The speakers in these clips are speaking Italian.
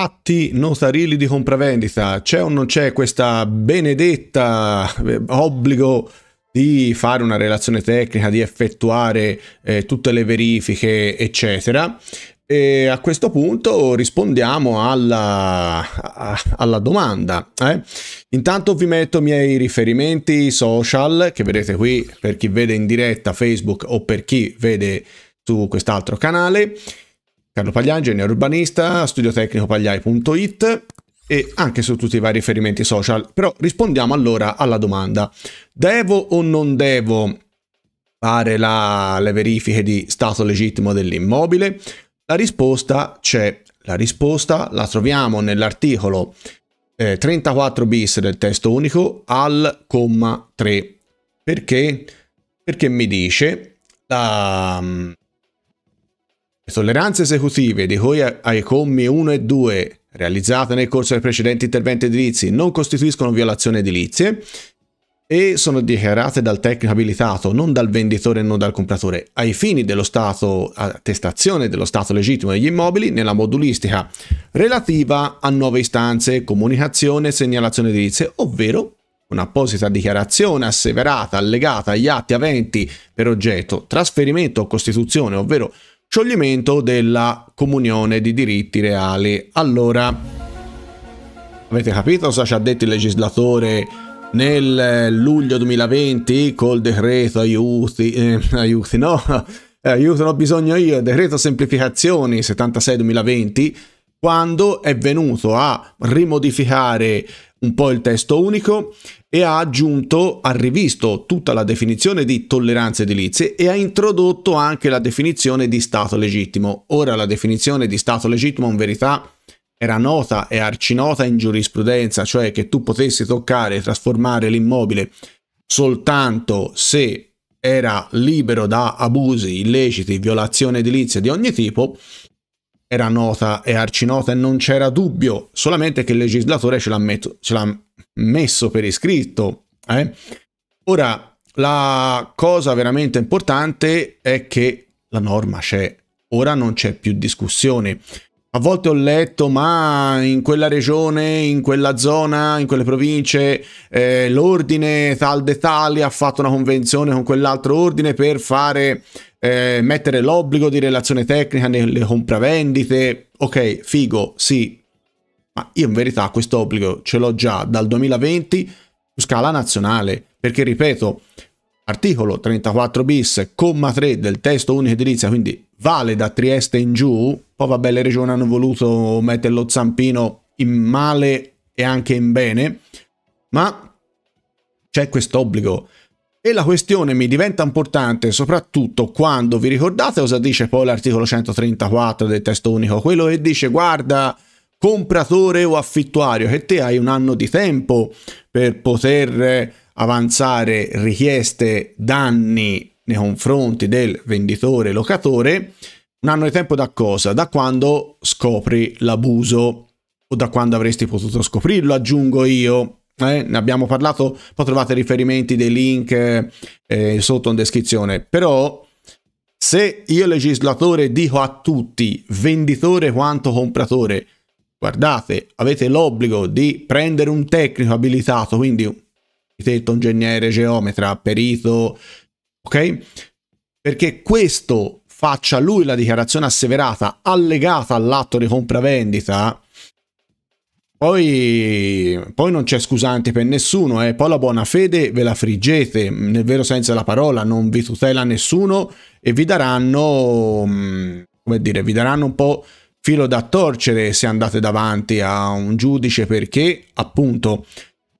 atti notarili di compravendita, c'è o non c'è questa benedetta eh, obbligo di fare una relazione tecnica, di effettuare eh, tutte le verifiche, eccetera. E a questo punto rispondiamo alla, alla domanda. Eh? Intanto vi metto i miei riferimenti social che vedete qui per chi vede in diretta Facebook o per chi vede su quest'altro canale. Carlo Paglia, ingegnere urbanista, studiotecnicopagliai.it e anche su tutti i vari riferimenti social. Però rispondiamo allora alla domanda. Devo o non devo fare la, le verifiche di stato legittimo dell'immobile? La risposta c'è. La risposta la troviamo nell'articolo eh, 34 bis del testo unico al comma 3. Perché? Perché mi dice la, le tolleranze esecutive di cui ai commi 1 e 2 realizzate nel corso dei precedenti interventi edilizi non costituiscono violazione edilizie e sono dichiarate dal tecnico abilitato, non dal venditore e non dal compratore, ai fini dello stato attestazione dello stato legittimo degli immobili nella modulistica relativa a nuove istanze, comunicazione e segnalazione edilizia, ovvero un'apposita dichiarazione asseverata allegata agli atti aventi per oggetto trasferimento o costituzione, ovvero scioglimento della comunione di diritti reali. Allora, avete capito cosa ci ha detto il legislatore nel luglio 2020 col decreto aiuti, eh, aiuti no, aiuto non ho bisogno io, decreto semplificazioni 76-2020, quando è venuto a rimodificare un po' il testo unico e ha aggiunto, ha rivisto tutta la definizione di tolleranza edilizia e ha introdotto anche la definizione di stato legittimo. Ora la definizione di stato legittimo in verità era nota e arcinota in giurisprudenza, cioè che tu potessi toccare e trasformare l'immobile soltanto se era libero da abusi, illeciti, violazione edilizia di ogni tipo era nota e arcinota e non c'era dubbio, solamente che il legislatore ce l'ha, met- ce l'ha messo per iscritto. Eh? Ora, la cosa veramente importante è che la norma c'è, ora non c'è più discussione. A volte ho letto, ma in quella regione, in quella zona, in quelle province, eh, l'ordine tal de tali ha fatto una convenzione con quell'altro ordine per fare, eh, mettere l'obbligo di relazione tecnica nelle compravendite. Ok, figo, sì. Ma io in verità questo obbligo ce l'ho già dal 2020 su scala nazionale. Perché, ripeto, articolo 34 bis, comma 3 del testo unico edilizia, quindi vale da Trieste in giù, poi vabbè le regioni hanno voluto mettere lo zampino in male e anche in bene, ma c'è quest'obbligo. E la questione mi diventa importante soprattutto quando vi ricordate cosa dice poi l'articolo 134 del testo unico, quello che dice guarda compratore o affittuario che te hai un anno di tempo per poter eh, avanzare richieste danni nei confronti del venditore locatore un anno di tempo da cosa? Da quando scopri l'abuso o da quando avresti potuto scoprirlo, aggiungo io. Eh, ne abbiamo parlato, poi trovate riferimenti dei link eh, eh sotto in descrizione. Però se io legislatore dico a tutti, venditore quanto compratore, guardate, avete l'obbligo di prendere un tecnico abilitato, quindi architetto, ingegnere, geometra, perito, ok? Perché questo faccia lui la dichiarazione asseverata allegata all'atto di compravendita, poi, poi, non c'è scusante per nessuno, eh. poi la buona fede ve la friggete, nel vero senso della parola, non vi tutela nessuno e vi daranno, mm, come dire, vi daranno un po' filo da torcere se andate davanti a un giudice perché appunto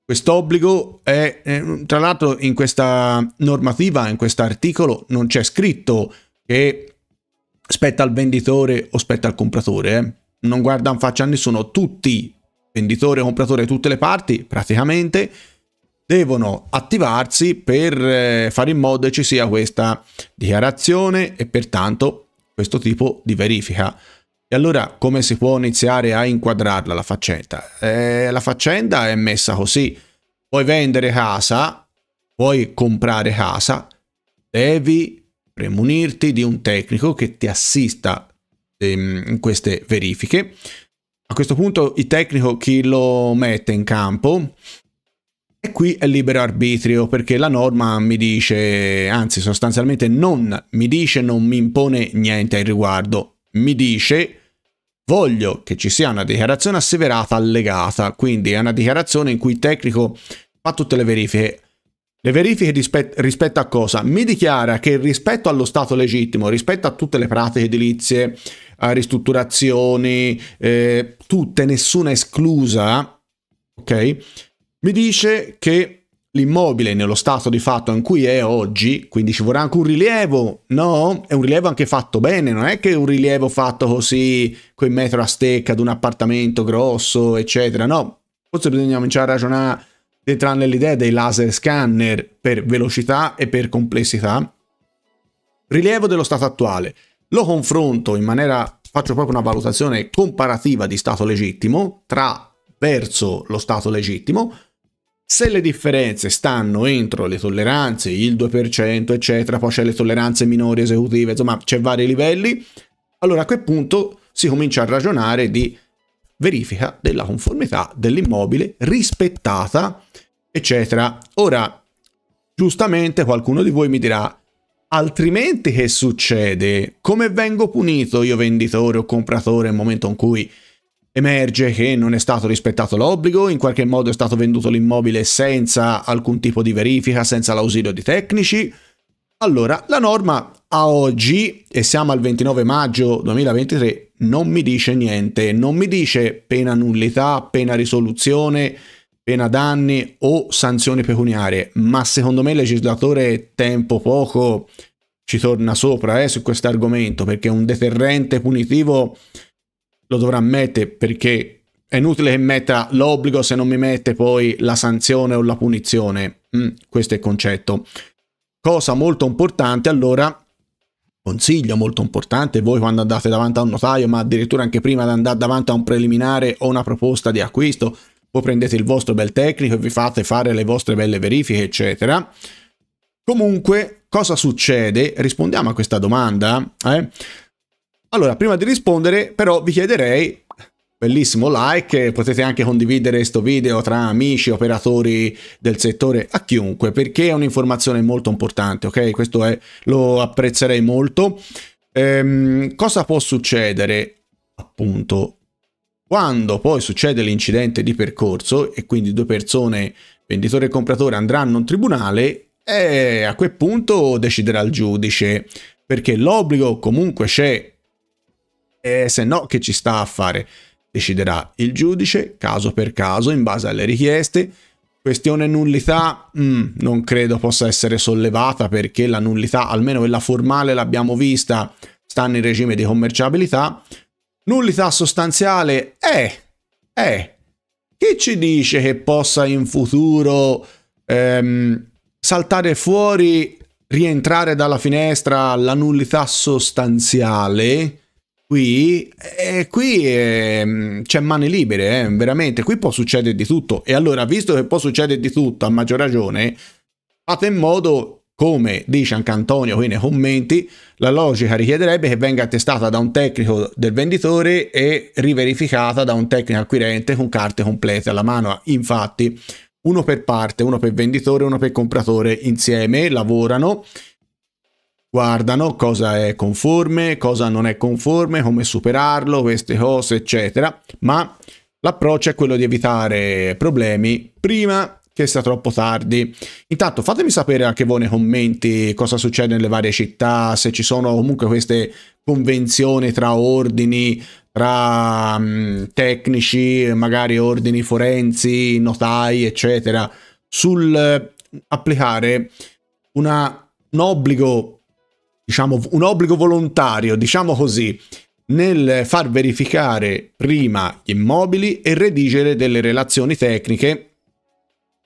Quest'obbligo è, tra l'altro in questa normativa, in questo articolo, non c'è scritto che spetta al venditore o spetta al compratore. Eh. Non guarda in faccia a nessuno, tutti, venditore, compratore, tutte le parti, praticamente, devono attivarsi per eh, fare in modo che ci sia questa dichiarazione e pertanto questo tipo di verifica. E allora come si può iniziare a inquadrarla la faccenda? Eh, la faccenda è messa così. Puoi vendere casa, puoi comprare casa, devi premunirti di un tecnico che ti assista ehm, in queste verifiche. A questo punto il tecnico chi lo mette in campo? E qui è libero arbitrio perché la norma mi dice, anzi sostanzialmente non mi dice, non mi impone niente al riguardo mi dice voglio che ci sia una dichiarazione asseverata allegata, quindi è una dichiarazione in cui il tecnico fa tutte le verifiche. Le verifiche rispe rispetto a cosa? Mi dichiara che rispetto allo stato legittimo, rispetto a tutte le pratiche edilizie, a ristrutturazioni, eh, tutte, nessuna esclusa, ok? Mi dice che l'immobile nello stato di fatto in cui è oggi, quindi ci vorrà anche un rilievo, no? È un rilievo anche fatto bene, non è che è un rilievo fatto così, con metro a stecca di un appartamento grosso, eccetera, no? Forse bisogna cominciare a ragionare tranne l'idea dei laser scanner per velocità e per complessità. Rilievo dello stato attuale. Lo confronto in maniera, faccio proprio una valutazione comparativa di stato legittimo tra verso lo stato legittimo, se le differenze stanno entro le tolleranze, il 2%, eccetera, poi c'è le tolleranze minori esecutive, insomma, c'è vari livelli, allora a quel punto si comincia a ragionare di verifica della conformità dell'immobile rispettata, eccetera. Ora, giustamente qualcuno di voi mi dirà, altrimenti che succede? Come vengo punito io venditore o compratore nel momento in cui Emerge che non è stato rispettato l'obbligo, in qualche modo è stato venduto l'immobile senza alcun tipo di verifica, senza l'ausilio di tecnici. Allora, la norma a oggi, e siamo al 29 maggio 2023, non mi dice niente, non mi dice pena nullità, pena risoluzione, pena danni o sanzioni pecuniarie, ma secondo me il legislatore tempo poco ci torna sopra eh, su questo argomento, perché un deterrente punitivo lo dovrà mettere perché è inutile che metta l'obbligo se non mi mette poi la sanzione o la punizione. Mm, questo è il concetto. Cosa molto importante allora, consiglio molto importante, voi quando andate davanti a un notaio, ma addirittura anche prima di andare davanti a un preliminare o una proposta di acquisto, voi prendete il vostro bel tecnico e vi fate fare le vostre belle verifiche, eccetera. Comunque, cosa succede? Rispondiamo a questa domanda. Eh? Allora, prima di rispondere, però, vi chiederei bellissimo like, potete anche condividere questo video tra amici, operatori del settore, a chiunque, perché è un'informazione molto importante, ok? Questo è, lo apprezzerei molto. Ehm, cosa può succedere, appunto, quando poi succede l'incidente di percorso e quindi due persone, venditore e compratore, andranno in tribunale, e a quel punto deciderà il giudice, perché l'obbligo comunque c'è e se no che ci sta a fare? Deciderà il giudice caso per caso in base alle richieste. Questione nullità mh, mm, non credo possa essere sollevata perché la nullità, almeno quella formale l'abbiamo vista, sta nel regime di commerciabilità. Nullità sostanziale è, è, che ci dice che possa in futuro ehm, saltare fuori, rientrare dalla finestra la nullità sostanziale? Qui, eh, qui eh, c'è mani libere, eh, veramente, qui può succedere di tutto. E allora, visto che può succedere di tutto, a maggior ragione, fate in modo, come dice anche Antonio qui nei commenti, la logica richiederebbe che venga attestata da un tecnico del venditore e riverificata da un tecnico acquirente con carte complete alla mano. Infatti, uno per parte, uno per venditore, uno per compratore insieme lavorano guardano cosa è conforme, cosa non è conforme, come superarlo, queste cose, eccetera. Ma l'approccio è quello di evitare problemi prima che sia troppo tardi. Intanto fatemi sapere anche voi nei commenti cosa succede nelle varie città, se ci sono comunque queste convenzioni tra ordini, tra mh, mm, tecnici, magari ordini forensi, notai, eccetera, sul eh, applicare una, un obbligo diciamo, un obbligo volontario, diciamo così, nel far verificare prima gli immobili e redigere delle relazioni tecniche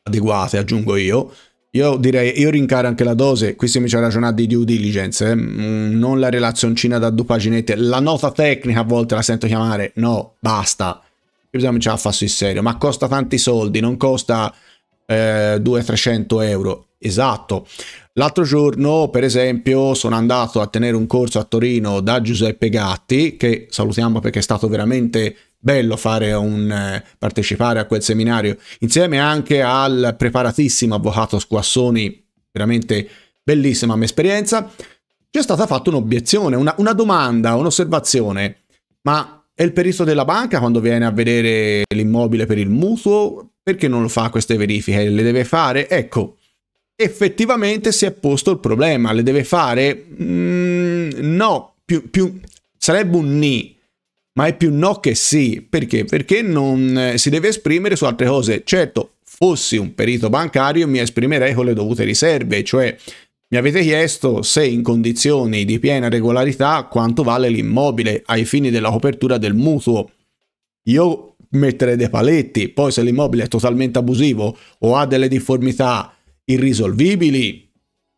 adeguate, aggiungo io. Io direi, io rincaro anche la dose, qui si comincia a ragionare di due diligence, eh? Mm, non la relazioncina da due paginette, la nota tecnica a volte la sento chiamare, no, basta, bisogna cominciare a farsi serio, ma costa tanti soldi, non costa eh, 200-300 euro. Esatto. L'altro giorno, per esempio, sono andato a tenere un corso a Torino da Giuseppe Gatti, che salutiamo perché è stato veramente bello fare un, eh, partecipare a quel seminario, insieme anche al preparatissimo avvocato Squassoni, veramente bellissima mia esperienza. Ci è stata fatta un'obiezione, una, una domanda, un'osservazione, ma è il perito della banca quando viene a vedere l'immobile per il mutuo? Perché non lo fa queste verifiche? Le deve fare? Ecco, effettivamente si è posto il problema. Le deve fare? Mm, no, più, più, sarebbe un ni, ma è più no che sì. Perché? Perché non eh, si deve esprimere su altre cose. Certo, fossi un perito bancario mi esprimerei con le dovute riserve, cioè mi avete chiesto se in condizioni di piena regolarità quanto vale l'immobile ai fini della copertura del mutuo. Io mettere dei paletti, poi se l'immobile è totalmente abusivo o ha delle difformità irrisolvibili,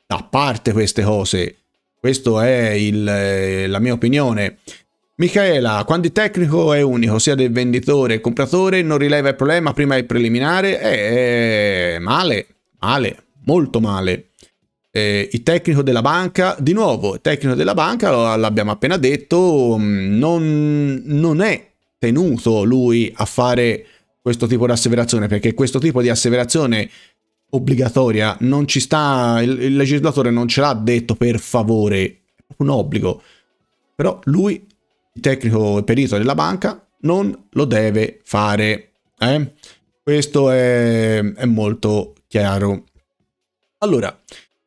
a parte queste cose, questa è il, eh, la mia opinione. Michaela, quando il tecnico è unico, sia del venditore che compratore, non rileva il problema prima del preliminare, è eh, eh, male, male, molto male. Eh, il tecnico della banca, di nuovo, il tecnico della banca, l'abbiamo appena detto, mm, non, non è tenuto lui a fare questo tipo di asseverazione, perché questo tipo di asseverazione obbligatoria non ci sta, il, il legislatore non ce l'ha detto per favore, è un obbligo. Però lui, il tecnico perito della banca, non lo deve fare. Eh? Questo è, è molto chiaro. Allora,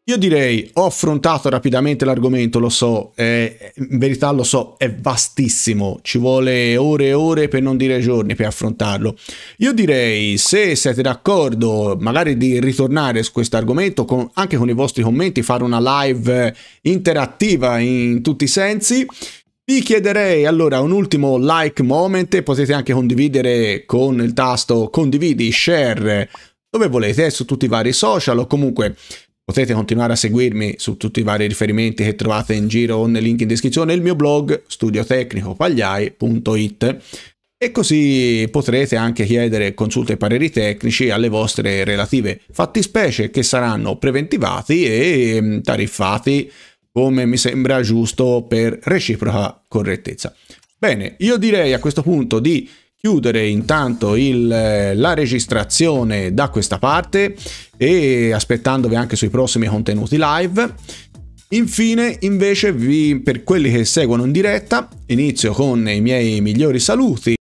io direi, ho affrontato rapidamente l'argomento, lo so, eh, in verità lo so, è vastissimo, ci vuole ore e ore per non dire giorni per affrontarlo. Io direi, se siete d'accordo, magari di ritornare su questo argomento anche con i vostri commenti, fare una live interattiva in tutti i sensi. Vi chiederei allora un ultimo like moment, potete anche condividere con il tasto condividi, share, dove volete, su tutti i vari social o comunque Potete continuare a seguirmi su tutti i vari riferimenti che trovate in giro o nel link in descrizione il mio blog studiotecnicopagliai.it e così potrete anche chiedere consulte e pareri tecnici alle vostre relative fattispecie che saranno preventivati e mm, tariffati come mi sembra giusto per reciproca correttezza. Bene, io direi a questo punto di chiudere intanto il, eh, la registrazione da questa parte e aspettandovi anche sui prossimi contenuti live. Infine, invece, vi, per quelli che seguono in diretta, inizio con i miei migliori saluti.